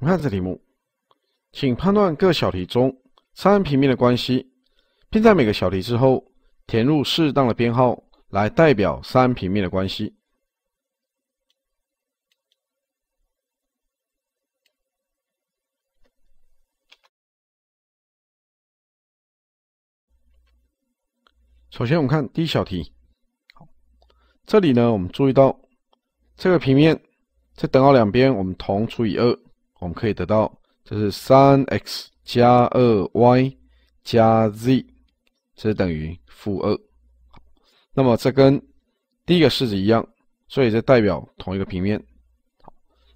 我们看这题目，请判断各小题中三平面的关系，并在每个小题之后填入适当的编号来代表三平面的关系。首先，我们看第一小题。这里呢，我们注意到这个平面在等号两边，我们同除以二。我们可以得到，这是三 x 加二 y 加 z，这是等于负二。那么这跟第一个式子一样，所以这代表同一个平面。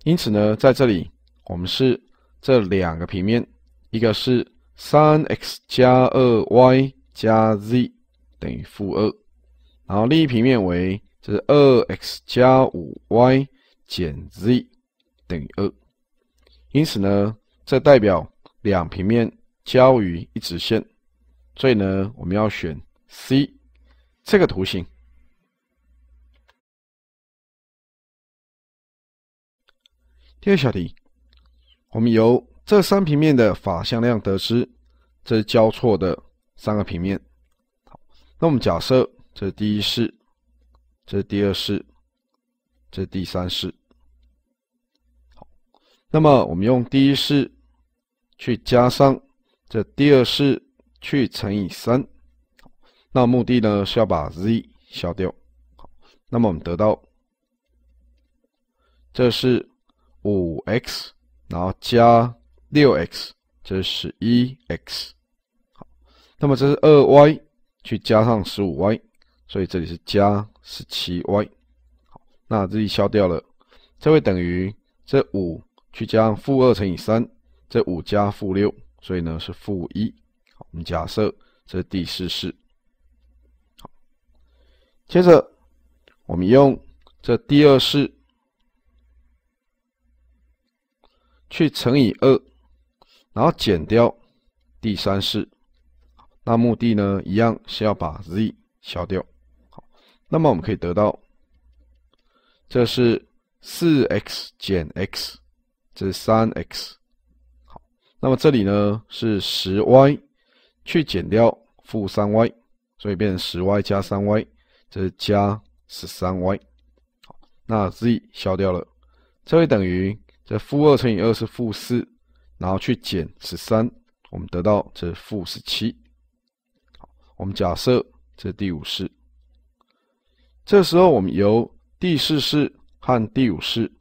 因此呢，在这里我们是这两个平面，一个是三 x 加二 y 加 z 等于负二，然后另一平面为这是二 x 加五 y 减 z 等于二。因此呢，这代表两平面交于一直线，所以呢，我们要选 C 这个图形。第二小题，我们由这三平面的法向量得知，这是交错的三个平面。好，那我们假设这是第一式，这是第二式，这是第三式。那么我们用第一式去加上这第二式去乘以三，那目的呢是要把 z 消掉。好，那么我们得到这是五 x，然后加六 x，这是十一 x。好，那么这是二 y 去加上十五 y，所以这里是加十七 y。好，那 z 消掉了，这会等于这五。去将负二乘以三，这五加负六，所以呢是负一。我们假设这是第四式。好，接着我们用这第二式去乘以二，然后减掉第三式。那目的呢，一样是要把 z 消掉。好，那么我们可以得到，这是四 x 减 x。这是三 x，好，那么这里呢是十 y，去减掉负三 y，所以变成十 y 加三 y，这是加十三 y，好，那 z 消掉了，这会等于这负二乘以二是负四，然后去减十三，我们得到这是负十七，好，我们假设这是第五式，这时候我们由第四式和第五式。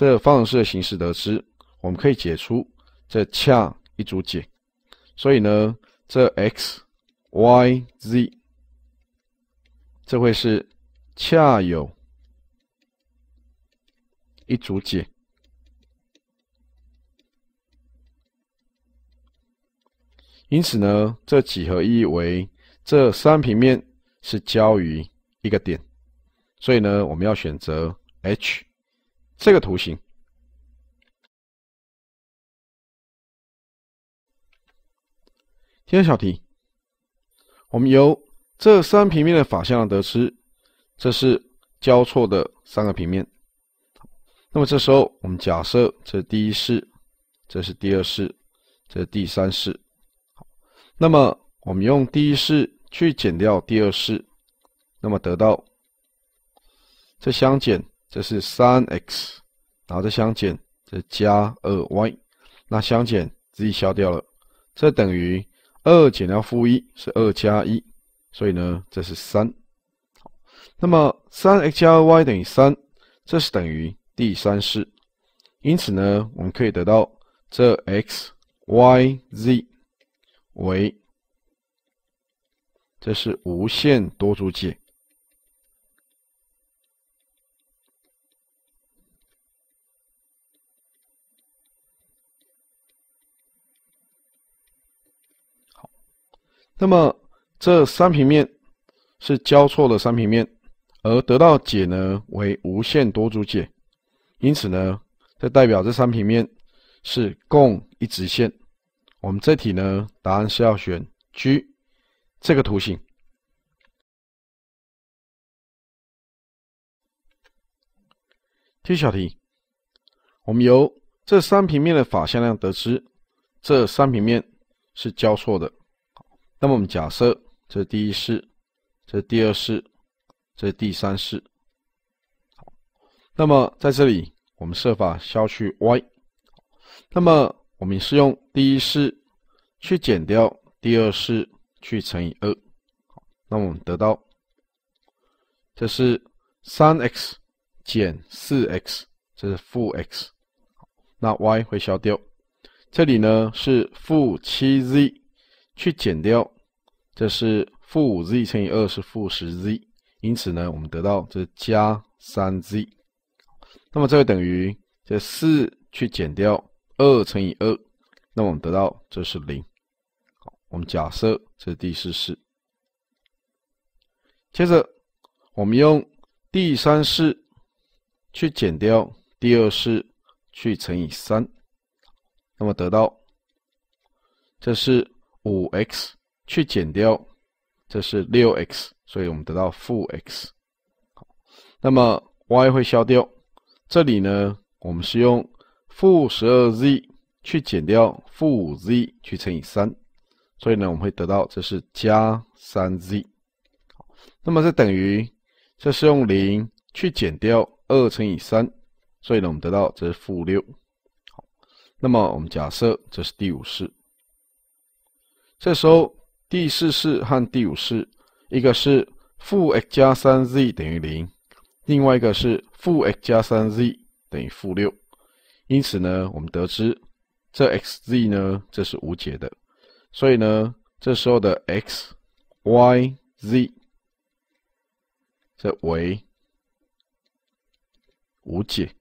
这方程式的形式得知，我们可以解出这恰一组解，所以呢，这 x、y、z 这会是恰有一组解。因此呢，这几何意义为这三平面是交于一个点，所以呢，我们要选择 h。这个图形。第二小题，我们由这三平面的法向量得知，这是交错的三个平面。那么这时候，我们假设这第一式，这是第二式，这是第三式。那么我们用第一式去减掉第二式，那么得到这相减。这是三 x，然后再相减，再加二 y，那相减 z 消掉了，这等于二减掉负一，是二加一，所以呢，这是三。那么三 x 加二 y 等于三，这是等于第三式，因此呢，我们可以得到这 x、y、z 为，这是无限多组解。那么这三平面是交错的三平面，而得到解呢为无限多组解，因此呢，这代表这三平面是共一直线。我们这题呢答案是要选 G 这个图形。一小题，我们由这三平面的法向量得知，这三平面是交错的。那么我们假设这是第一式，这是第二式，这是第三式。那么在这里我们设法消去 y。那么我们是用第一式去减掉第二式，去乘以二。那我们得到这是三 x 减四 x，这是负 x。那 y 会消掉，这里呢是负七 z。去减掉，这是负五 z 乘以二，是负十 z。因此呢，我们得到这加三 z。那么这等于这四去减掉二乘以二，那我们得到这是零。好，我们假设这是第四式。接着我们用第三式去减掉第二式去乘以三，那么得到这是。五 x 去减掉，这是六 x，所以我们得到负 x。好，那么 y 会消掉。这里呢，我们是用负十二 z 去减掉负五 z 去乘以三，所以呢我们会得到这是加三 z。那么这等于这是用零去减掉二乘以三，所以呢我们得到这是负六。好，那么我们假设这是第五式。这时候第四式和第五式，一个是负 x 加三 z 等于零，另外一个是负 x 加三 z 等于负六，因此呢，我们得知这 x z 呢，这是无解的，所以呢，这时候的 x y z 这为无解。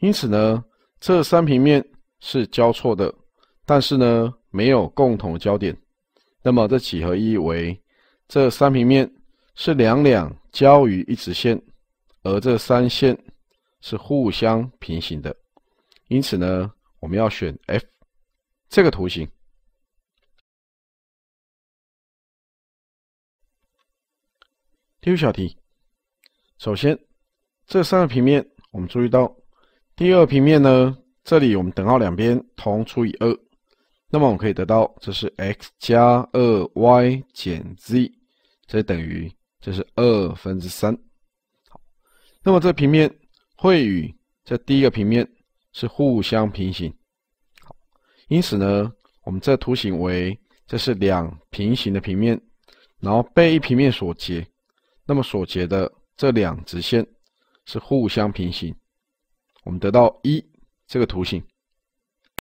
因此呢，这三平面是交错的，但是呢没有共同交点。那么这几何意义为：这三平面是两两交于一直线，而这三线是互相平行的。因此呢，我们要选 F 这个图形。第五小题，首先这三个平面，我们注意到。第二平面呢？这里我们等号两边同除以二，那么我们可以得到，这是 x 加二 y 减 z，这等于这是二分之三。好，那么这平面会与这第一个平面是互相平行。好，因此呢，我们这图形为这是两平行的平面，然后被一平面所截，那么所截的这两直线是互相平行。我们得到一这个图形。